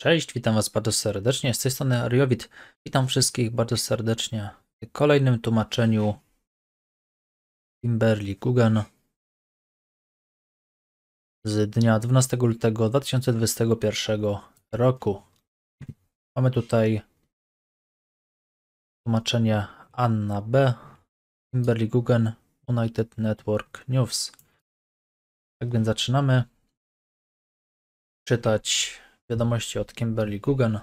Cześć, witam Was bardzo serdecznie. Z tej strony Ariowit. Witam wszystkich bardzo serdecznie w kolejnym tłumaczeniu Kimberly Coogan z dnia 12 lutego 2021 roku. Mamy tutaj tłumaczenie Anna B. Kimberly Coogan United Network News. Tak więc zaczynamy czytać Wiadomości od Kimberly Guggen.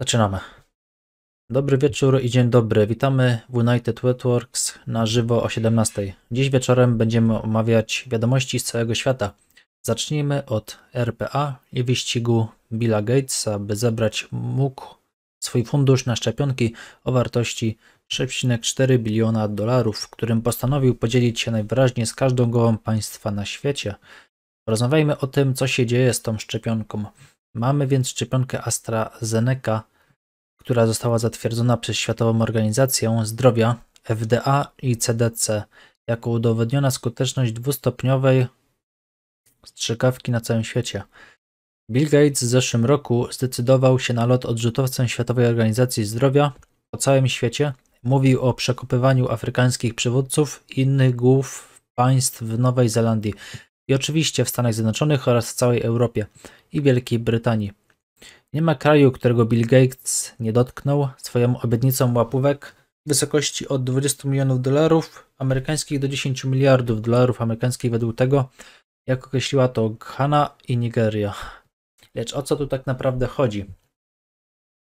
Zaczynamy. Dobry wieczór i dzień dobry. Witamy w United Networks na żywo o 17. Dziś wieczorem będziemy omawiać wiadomości z całego świata. Zacznijmy od RPA i wyścigu Billa Gatesa, by zebrać mógł swój fundusz na szczepionki o wartości 6,4 biliona dolarów, którym postanowił podzielić się najwyraźniej z każdą głową państwa na świecie – Porozmawiajmy o tym, co się dzieje z tą szczepionką. Mamy więc szczepionkę AstraZeneca, która została zatwierdzona przez Światową Organizację Zdrowia FDA i CDC jako udowodniona skuteczność dwustopniowej strzykawki na całym świecie. Bill Gates w zeszłym roku zdecydował się na lot odrzutowcem Światowej Organizacji Zdrowia po całym świecie. Mówił o przekopywaniu afrykańskich przywódców i innych głów państw w Nowej Zelandii i oczywiście w Stanach Zjednoczonych oraz w całej Europie i Wielkiej Brytanii. Nie ma kraju, którego Bill Gates nie dotknął swoją obietnicą łapówek w wysokości od 20 milionów dolarów amerykańskich do 10 miliardów dolarów amerykańskich według tego, jak określiła to Ghana i Nigeria. Lecz o co tu tak naprawdę chodzi?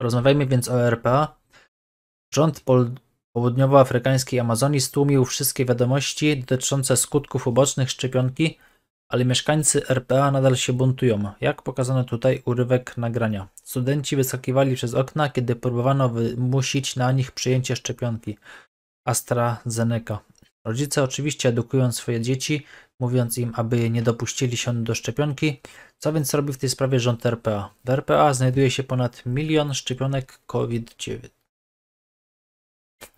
Rozmawiajmy więc o RPA. Rząd Pol południowoafrykańskiej Amazonii stłumił wszystkie wiadomości dotyczące skutków ubocznych szczepionki ale mieszkańcy RPA nadal się buntują, jak pokazano tutaj urywek nagrania. Studenci wyskakiwali przez okna, kiedy próbowano wymusić na nich przyjęcie szczepionki AstraZeneca. Rodzice oczywiście edukują swoje dzieci, mówiąc im, aby nie dopuścili się do szczepionki. Co więc robi w tej sprawie rząd RPA? W RPA znajduje się ponad milion szczepionek COVID-19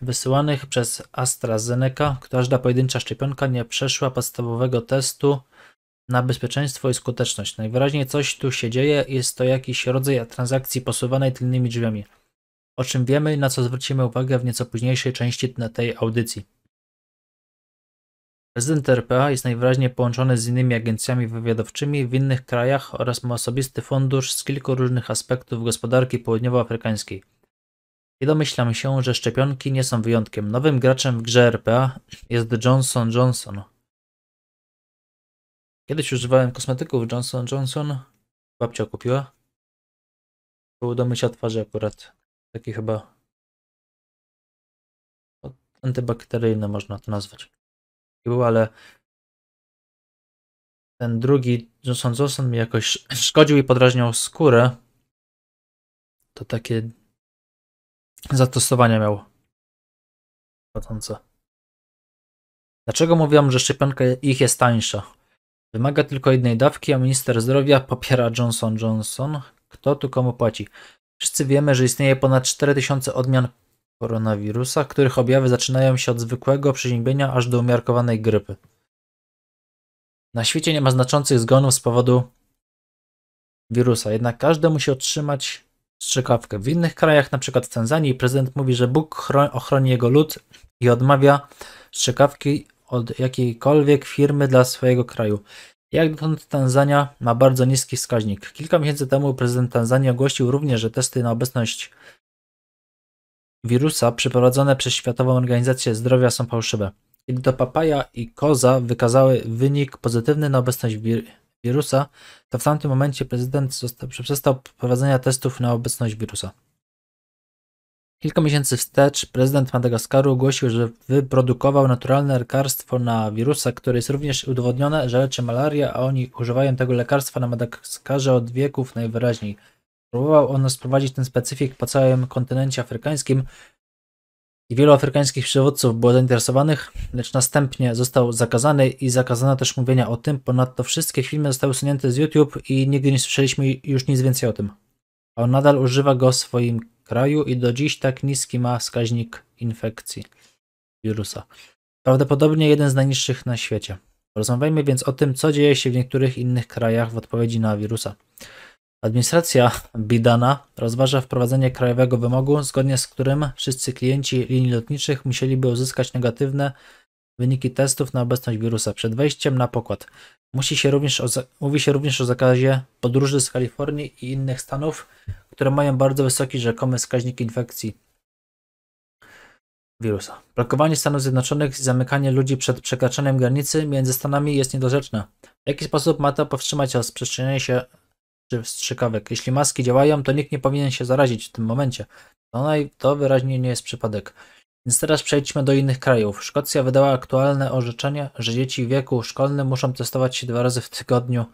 wysyłanych przez AstraZeneca, każda pojedyncza szczepionka nie przeszła podstawowego testu na bezpieczeństwo i skuteczność. Najwyraźniej coś tu się dzieje, jest to jakiś rodzaj transakcji posuwanej tylnymi drzwiami, o czym wiemy, na co zwrócimy uwagę w nieco późniejszej części tej audycji. Prezydent RPA jest najwyraźniej połączony z innymi agencjami wywiadowczymi w innych krajach oraz ma osobisty fundusz z kilku różnych aspektów gospodarki południowoafrykańskiej. I domyślam się, że szczepionki nie są wyjątkiem. Nowym graczem w grze RPA jest Johnson Johnson, Kiedyś używałem kosmetyków Johnson Johnson. Babcia kupiła. Było do mycia twarzy akurat. Taki chyba antybakteryjne można to nazwać. Był, ale ten drugi Johnson Johnson mi jakoś szkodził i podrażniał skórę. To takie zastosowania miał. Płacące. Dlaczego mówiłam, że szczepionka ich jest tańsza? Wymaga tylko jednej dawki, a minister zdrowia popiera Johnson Johnson. Kto tu komu płaci? Wszyscy wiemy, że istnieje ponad 4000 odmian koronawirusa, których objawy zaczynają się od zwykłego przeziębienia aż do umiarkowanej grypy. Na świecie nie ma znaczących zgonów z powodu wirusa, jednak każdy musi otrzymać strzykawkę. W innych krajach, np. w Tanzanii, prezydent mówi, że Bóg ochroni jego lud i odmawia strzykawki od jakiejkolwiek firmy dla swojego kraju. Jak dotąd Tanzania ma bardzo niski wskaźnik. Kilka miesięcy temu prezydent Tanzanii ogłosił również, że testy na obecność wirusa przeprowadzone przez Światową Organizację Zdrowia są fałszywe. Kiedy to papaja i koza wykazały wynik pozytywny na obecność wir wirusa, to w tamtym momencie prezydent przestał prowadzenia testów na obecność wirusa. Kilka miesięcy wstecz prezydent Madagaskaru ogłosił, że wyprodukował naturalne lekarstwo na wirusa, które jest również udowodnione, że leczy malaria, a oni używają tego lekarstwa na Madagaskarze od wieków najwyraźniej. Próbował on sprowadzić ten specyfik po całym kontynencie afrykańskim i wielu afrykańskich przywódców było zainteresowanych, lecz następnie został zakazany i zakazano też mówienia o tym. Ponadto wszystkie filmy zostały usunięte z YouTube i nigdy nie słyszeliśmy już nic więcej o tym on nadal używa go w swoim kraju i do dziś tak niski ma wskaźnik infekcji wirusa. Prawdopodobnie jeden z najniższych na świecie. Porozmawiajmy więc o tym, co dzieje się w niektórych innych krajach w odpowiedzi na wirusa. Administracja Bidana rozważa wprowadzenie krajowego wymogu, zgodnie z którym wszyscy klienci linii lotniczych musieliby uzyskać negatywne wyniki testów na obecność wirusa przed wejściem na pokład. Musi się również o, mówi się również o zakazie podróży z Kalifornii i innych stanów, które mają bardzo wysoki rzekomy wskaźnik infekcji wirusa. Blokowanie Stanów Zjednoczonych i zamykanie ludzi przed przekraczaniem granicy między Stanami jest niedorzeczne. W jaki sposób ma to powstrzymać rozprzestrzenianie się strzykawek. wstrzykawek? Jeśli maski działają, to nikt nie powinien się zarazić w tym momencie. To, no naj, to wyraźnie nie jest przypadek. Więc teraz przejdźmy do innych krajów. Szkocja wydała aktualne orzeczenie, że dzieci w wieku szkolnym muszą testować się dwa razy w tygodniu.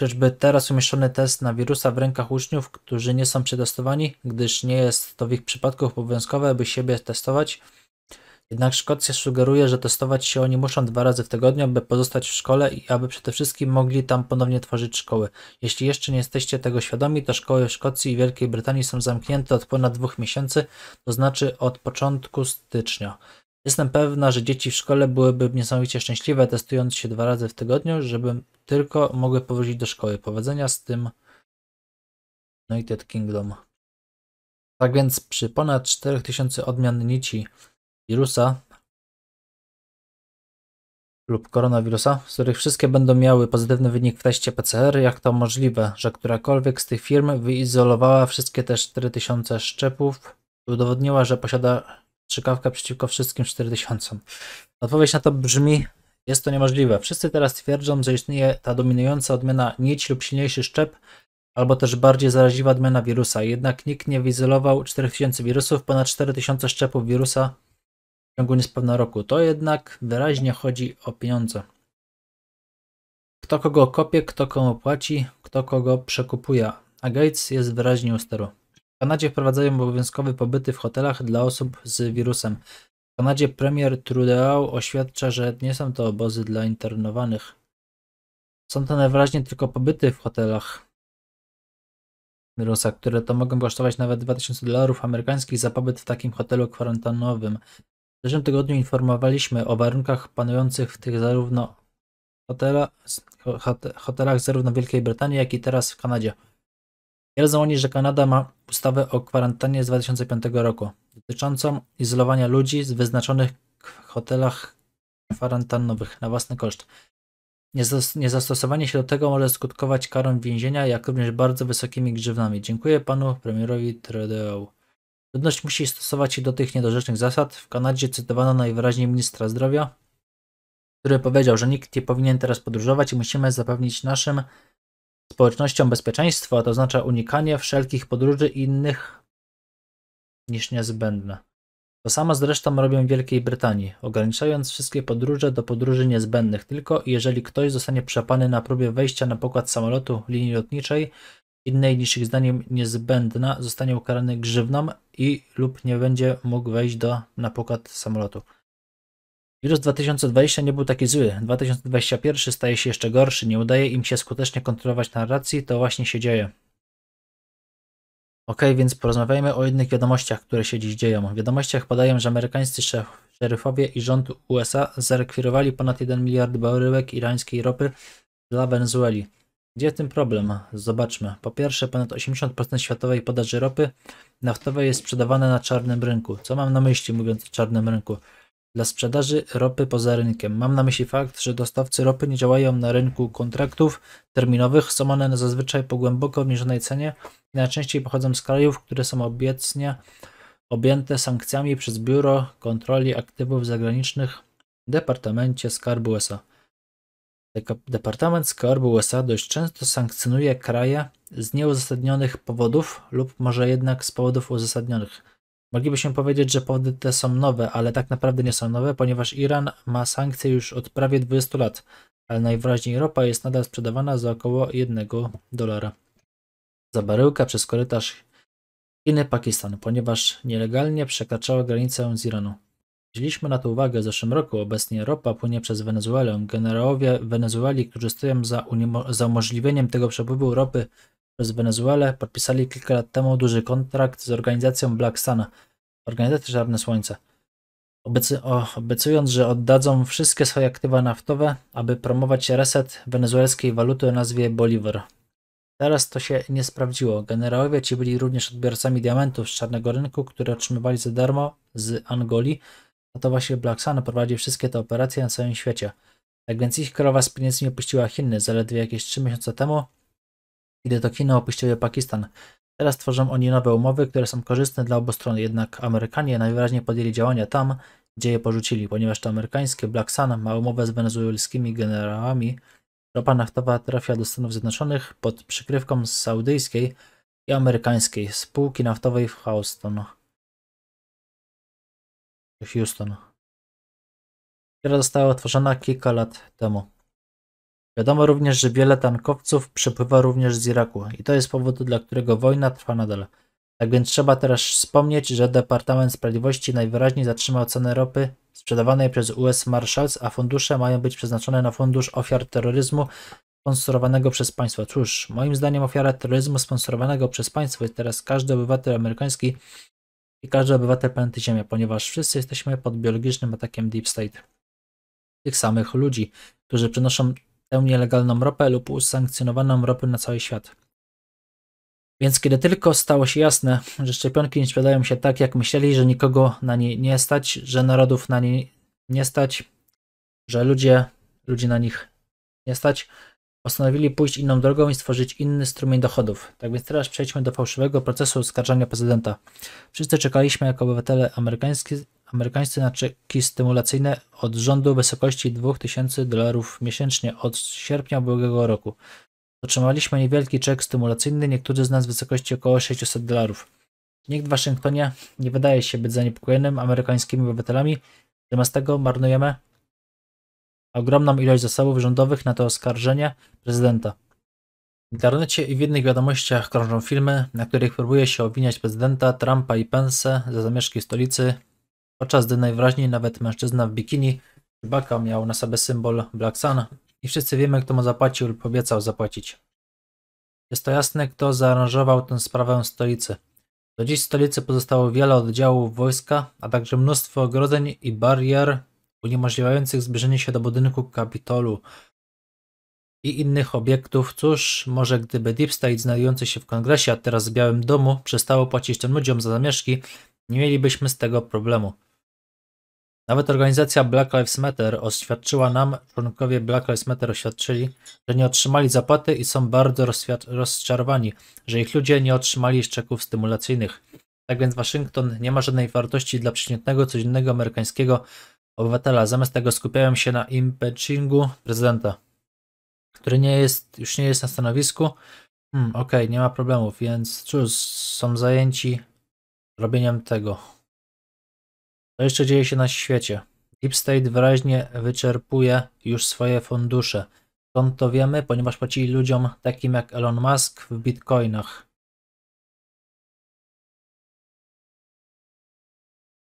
Czyżby teraz umieszczony test na wirusa w rękach uczniów, którzy nie są przetestowani, gdyż nie jest to w ich przypadku obowiązkowe, by siebie testować, jednak Szkocja sugeruje, że testować się oni muszą dwa razy w tygodniu, aby pozostać w szkole i aby przede wszystkim mogli tam ponownie tworzyć szkoły. Jeśli jeszcze nie jesteście tego świadomi, to szkoły w Szkocji i Wielkiej Brytanii są zamknięte od ponad dwóch miesięcy, to znaczy od początku stycznia. Jestem pewna, że dzieci w szkole byłyby niesamowicie szczęśliwe, testując się dwa razy w tygodniu, żeby tylko mogły powrócić do szkoły. Powodzenia z tym United Kingdom. Tak więc przy ponad 4000 odmian nici wirusa lub koronawirusa, z których wszystkie będą miały pozytywny wynik w teście PCR, jak to możliwe, że którakolwiek z tych firm wyizolowała wszystkie te 4000 szczepów i udowodniła, że posiada strzykawkę przeciwko wszystkim 4000? Odpowiedź na to brzmi, jest to niemożliwe. Wszyscy teraz twierdzą, że istnieje ta dominująca odmiana nić lub silniejszy szczep, albo też bardziej zaraźliwa odmiana wirusa. Jednak nikt nie wyizolował 4000 wirusów, ponad 4000 szczepów wirusa w ciągu niespełna roku. To jednak wyraźnie chodzi o pieniądze. Kto kogo kopie, kto komu płaci, kto kogo przekupuje, a Gates jest wyraźnie u steru. W Kanadzie wprowadzają obowiązkowe pobyty w hotelach dla osób z wirusem. W Kanadzie premier Trudeau oświadcza, że nie są to obozy dla internowanych. Są to najwyraźniej tylko pobyty w hotelach wirusa, które to mogą kosztować nawet 2000 dolarów amerykańskich za pobyt w takim hotelu kwarantannowym. W zeszłym tygodniu informowaliśmy o warunkach panujących w tych zarówno hotela, hotelach zarówno w Wielkiej Brytanii, jak i teraz w Kanadzie. Twierdzą oni, że Kanada ma ustawę o kwarantannie z 2005 roku, dotyczącą izolowania ludzi z wyznaczonych w hotelach kwarantannowych na własny koszt. Niezastosowanie się do tego może skutkować karą więzienia, jak również bardzo wysokimi grzywnami. Dziękuję panu premierowi Trudeau. Ludność musi stosować się do tych niedorzecznych zasad. W Kanadzie cytowano najwyraźniej ministra zdrowia, który powiedział, że nikt nie powinien teraz podróżować i musimy zapewnić naszym społecznościom bezpieczeństwo, a to oznacza unikanie wszelkich podróży innych niż niezbędne. To samo zresztą robią w Wielkiej Brytanii, ograniczając wszystkie podróże do podróży niezbędnych tylko jeżeli ktoś zostanie przepany na próbie wejścia na pokład samolotu linii lotniczej innej niż ich zdaniem niezbędna, zostanie ukarany grzywną i lub nie będzie mógł wejść do, na pokład samolotu. Wirus 2020 nie był taki zły. 2021 staje się jeszcze gorszy. Nie udaje im się skutecznie kontrolować narracji. To właśnie się dzieje. Ok, więc porozmawiajmy o innych wiadomościach, które się dziś dzieją. W wiadomościach podają, że amerykańscy szef, szeryfowie i rząd USA zarekwirowali ponad 1 miliard baryłek irańskiej ropy dla Wenezueli. Gdzie jest ten problem? Zobaczmy. Po pierwsze, ponad 80% światowej podaży ropy naftowej jest sprzedawane na czarnym rynku. Co mam na myśli, mówiąc o czarnym rynku? Dla sprzedaży ropy poza rynkiem. Mam na myśli fakt, że dostawcy ropy nie działają na rynku kontraktów terminowych, są one zazwyczaj po głęboko obniżonej cenie i najczęściej pochodzą z krajów, które są obecnie objęte sankcjami przez Biuro Kontroli Aktywów Zagranicznych w Departamencie Skarbu USA. Departament Skarbu USA dość często sankcjonuje kraje z nieuzasadnionych powodów lub może jednak z powodów uzasadnionych. Moglibyśmy powiedzieć, że powody te są nowe, ale tak naprawdę nie są nowe, ponieważ Iran ma sankcje już od prawie 20 lat, ale najwyraźniej ropa jest nadal sprzedawana za około 1 dolara. Za baryłkę przez korytarz Chiny Pakistan, ponieważ nielegalnie przekraczała granicę z Iranu. Zwróciliśmy na to uwagę w zeszłym roku. Obecnie ropa płynie przez Wenezuelę. Generałowie Wenezueli, którzy stoją za, za umożliwieniem tego przepływu ropy przez Wenezuelę, podpisali kilka lat temu duży kontrakt z organizacją Black Sun, organizacja Czarne Słońce, obiecując, że oddadzą wszystkie swoje aktywa naftowe, aby promować reset wenezuelskiej waluty o nazwie Bolivar. Teraz to się nie sprawdziło. Generałowie ci byli również odbiorcami diamentów z czarnego rynku, które otrzymywali za darmo z Angolii, a no to właśnie Black Sun prowadzi wszystkie te operacje na całym świecie. Tak więc ich krowa z pieniędzmi opuściła Chiny zaledwie jakieś 3 miesiące temu, kiedy to Chiny opuściły Pakistan. Teraz tworzą oni nowe umowy, które są korzystne dla obu stron, jednak Amerykanie najwyraźniej podjęli działania tam, gdzie je porzucili, ponieważ to amerykańskie Black Sun ma umowę z wenezuelskimi generałami. Ropa naftowa trafia do Stanów Zjednoczonych pod przykrywką saudyjskiej i amerykańskiej spółki naftowej w Houston. Houston, która została otworzona kilka lat temu. Wiadomo również, że wiele tankowców przepływa również z Iraku i to jest powód, dla którego wojna trwa nadal. Tak więc trzeba teraz wspomnieć, że Departament Sprawiedliwości najwyraźniej zatrzymał cenę ropy sprzedawanej przez US Marshals, a fundusze mają być przeznaczone na fundusz ofiar terroryzmu sponsorowanego przez państwo. Cóż, moim zdaniem ofiara terroryzmu sponsorowanego przez państwo jest teraz każdy obywatel amerykański, i każdy obywatel planety Ziemia, ponieważ wszyscy jesteśmy pod biologicznym atakiem Deep State. Tych samych ludzi, którzy przynoszą tę nielegalną ropę lub usankcjonowaną ropę na cały świat. Więc kiedy tylko stało się jasne, że szczepionki nie sprzedają się tak, jak myśleli, że nikogo na nie nie stać, że narodów na nie nie stać, że ludzie, ludzi na nich nie stać, Postanowili pójść inną drogą i stworzyć inny strumień dochodów. Tak więc teraz przejdźmy do fałszywego procesu oskarżania prezydenta. Wszyscy czekaliśmy jako obywatele amerykańscy, amerykańscy na czeki stymulacyjne od rządu w wysokości 2000 dolarów miesięcznie od sierpnia ubiegłego roku. Otrzymaliśmy niewielki czek stymulacyjny, niektórzy z nas w wysokości około 600 dolarów. Nikt w Waszyngtonie nie wydaje się być zaniepokojonym amerykańskimi obywatelami, zamiast tego marnujemy ogromną ilość zasobów rządowych na to oskarżenie prezydenta. W internecie i w innych wiadomościach krążą filmy, na których próbuje się obwiniać prezydenta, Trumpa i Pence za zamieszki stolicy, podczas gdy najwyraźniej nawet mężczyzna w bikini Chewbacca miał na sobie symbol Black Sun i wszyscy wiemy, kto mu zapłacił lub obiecał zapłacić. Jest to jasne, kto zaaranżował tę sprawę stolicy. Do dziś w stolicy pozostało wiele oddziałów wojska, a także mnóstwo ogrodzeń i barier uniemożliwiających zbliżenie się do budynku Kapitolu i innych obiektów. Cóż, może gdyby Deep State znajdujący się w kongresie, a teraz w Białym Domu, przestało płacić tym ludziom za zamieszki, nie mielibyśmy z tego problemu. Nawet organizacja Black Lives Matter oświadczyła nam, członkowie Black Lives Matter oświadczyli, że nie otrzymali zapłaty i są bardzo rozczarowani, że ich ludzie nie otrzymali szczeków stymulacyjnych. Tak więc Waszyngton nie ma żadnej wartości dla przeciętnego, codziennego amerykańskiego obywatela. Zamiast tego skupiałem się na impeachingu prezydenta, który nie jest, już nie jest na stanowisku. Hmm, okej, okay, nie ma problemów, więc cóż, są zajęci robieniem tego. Co jeszcze dzieje się na świecie? Deep State wyraźnie wyczerpuje już swoje fundusze. Skąd to wiemy? Ponieważ płacili ludziom takim jak Elon Musk w bitcoinach.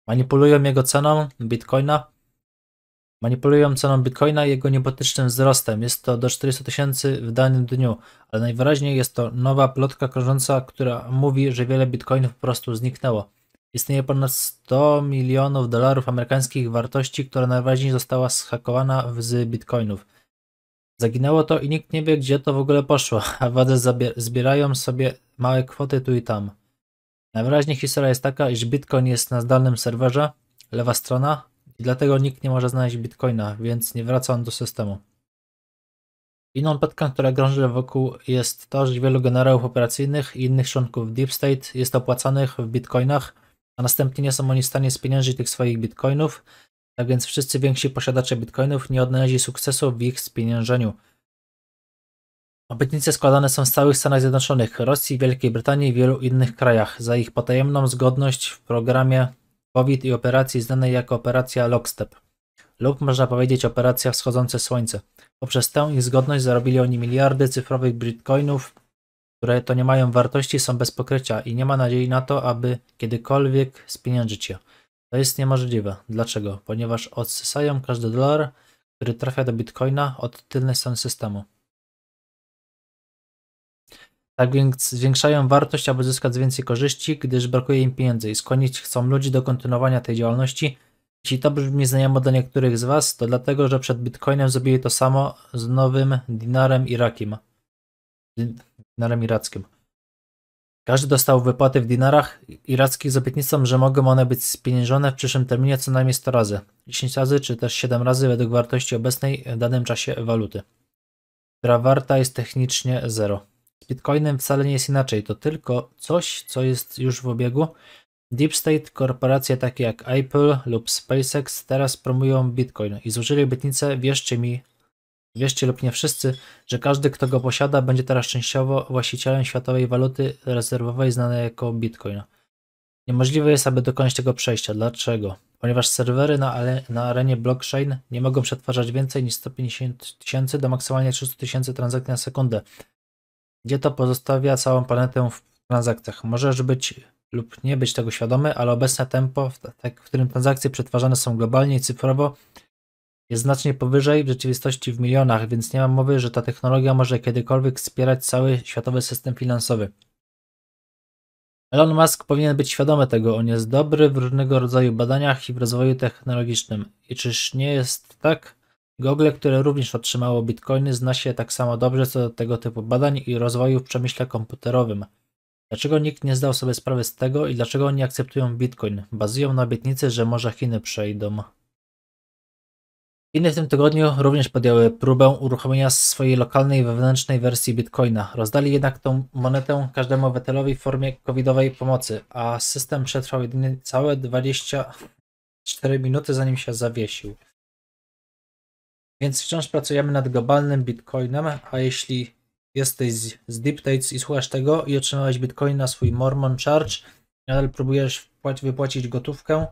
Manipulują jego ceną bitcoina Manipulują ceną bitcoina i jego niebotycznym wzrostem. Jest to do 400 tysięcy w danym dniu, ale najwyraźniej jest to nowa plotka krążąca, która mówi, że wiele bitcoinów po prostu zniknęło. Istnieje ponad 100 milionów dolarów amerykańskich wartości, która najwyraźniej została zhakowana z bitcoinów. Zaginęło to i nikt nie wie, gdzie to w ogóle poszło, a władze zbierają sobie małe kwoty tu i tam. Najwyraźniej historia jest taka, iż bitcoin jest na zdalnym serwerze, lewa strona, i dlatego nikt nie może znaleźć bitcoina, więc nie wraca on do systemu. Inną petką, która grąży wokół jest to, że wielu generałów operacyjnych i innych członków Deep State jest opłacanych w bitcoinach, a następnie nie są oni w stanie spieniężyć tych swoich bitcoinów, tak więc wszyscy więksi posiadacze bitcoinów nie odnaleźli sukcesu w ich spieniężeniu. Obietnice składane są w całych Stanach Zjednoczonych, Rosji, Wielkiej Brytanii i wielu innych krajach za ich potajemną zgodność w programie COVID i operacji znanej jako operacja Lockstep lub można powiedzieć operacja wschodzące słońce. Poprzez tę ich zgodność zarobili oni miliardy cyfrowych bitcoinów, które to nie mają wartości, są bez pokrycia i nie ma nadziei na to, aby kiedykolwiek spieniężyć je. To jest niemożliwe. Dlaczego? Ponieważ odsysają każdy dolar, który trafia do bitcoina od tylnej strony systemu tak więc zwiększają wartość, aby zyskać więcej korzyści, gdyż brakuje im pieniędzy i skłonić chcą ludzi do kontynuowania tej działalności. Jeśli to brzmi znajomo dla niektórych z Was, to dlatego, że przed Bitcoinem zrobili to samo z nowym dinarem irakiem. Dinarem irackim. Każdy dostał wypłaty w dinarach irackich z obietnicą, że mogą one być spieniężone w przyszłym terminie co najmniej 100 razy, 10 razy czy też 7 razy według wartości obecnej w danym czasie waluty, która warta jest technicznie 0. Bitcoinem wcale nie jest inaczej, to tylko coś, co jest już w obiegu. Deep State, korporacje takie jak Apple lub SpaceX teraz promują Bitcoin i złożyli obietnicę, wierzcie mi, wierzcie lub nie wszyscy, że każdy, kto go posiada, będzie teraz częściowo właścicielem światowej waluty rezerwowej znanej jako Bitcoin. Niemożliwe jest, aby dokonać tego przejścia. Dlaczego? Ponieważ serwery na, na arenie blockchain nie mogą przetwarzać więcej niż 150 tysięcy do maksymalnie 300 tysięcy transakcji na sekundę gdzie to pozostawia całą planetę w transakcjach. Możesz być lub nie być tego świadomy, ale obecne tempo, tak, w, którym transakcje przetwarzane są globalnie i cyfrowo, jest znacznie powyżej w rzeczywistości w milionach, więc nie ma mowy, że ta technologia może kiedykolwiek wspierać cały światowy system finansowy. Elon Musk powinien być świadomy tego, on jest dobry w różnego rodzaju badaniach i w rozwoju technologicznym. I czyż nie jest tak? Google, które również otrzymało bitcoiny, zna się tak samo dobrze co do tego typu badań i rozwoju w przemyśle komputerowym. Dlaczego nikt nie zdał sobie sprawy z tego i dlaczego oni akceptują bitcoin? Bazują na obietnicy, że może Chiny przejdą. Chiny w tym tygodniu również podjęły próbę uruchomienia swojej lokalnej wewnętrznej wersji bitcoina. Rozdali jednak tą monetę każdemu obywatelowi w formie covidowej pomocy, a system przetrwał jedynie całe 24 minuty zanim się zawiesił. Więc wciąż pracujemy nad globalnym bitcoinem, a jeśli jesteś z, z DeepTates i słuchasz tego i otrzymałeś bitcoin na swój Mormon Charge, nadal próbujesz wypłacić gotówkę,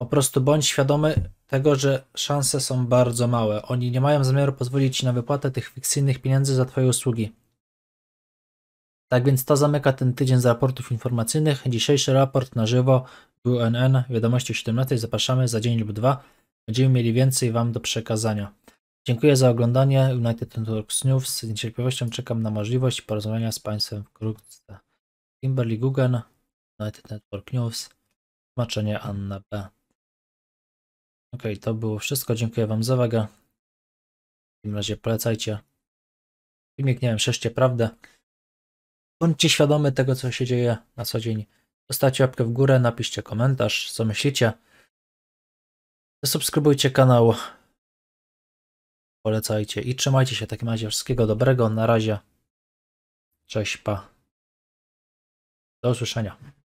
po prostu bądź świadomy tego, że szanse są bardzo małe. Oni nie mają zamiaru pozwolić ci na wypłatę tych fikcyjnych pieniędzy za Twoje usługi. Tak więc to zamyka ten tydzień z raportów informacyjnych. Dzisiejszy raport na żywo UNN Wiadomości 17. Zapraszamy za dzień lub dwa. Będziemy mieli więcej Wam do przekazania. Dziękuję za oglądanie United Networks News. Z niecierpliwością czekam na możliwość porozmawiania z Państwem wkrótce. Kimberly Guggen, United Network News. Tłumaczenie Anna B. Ok, to było wszystko. Dziękuję Wam za uwagę. W tym razie polecajcie. Filmik, nie wiem, szerzcie prawdę. Bądźcie świadomy tego, co się dzieje na co dzień. Zostawcie łapkę w górę, napiszcie komentarz, co myślicie. Subskrybujcie kanał, polecajcie i trzymajcie się w takim razie. Wszystkiego dobrego. Na razie. Cześć, pa. Do usłyszenia.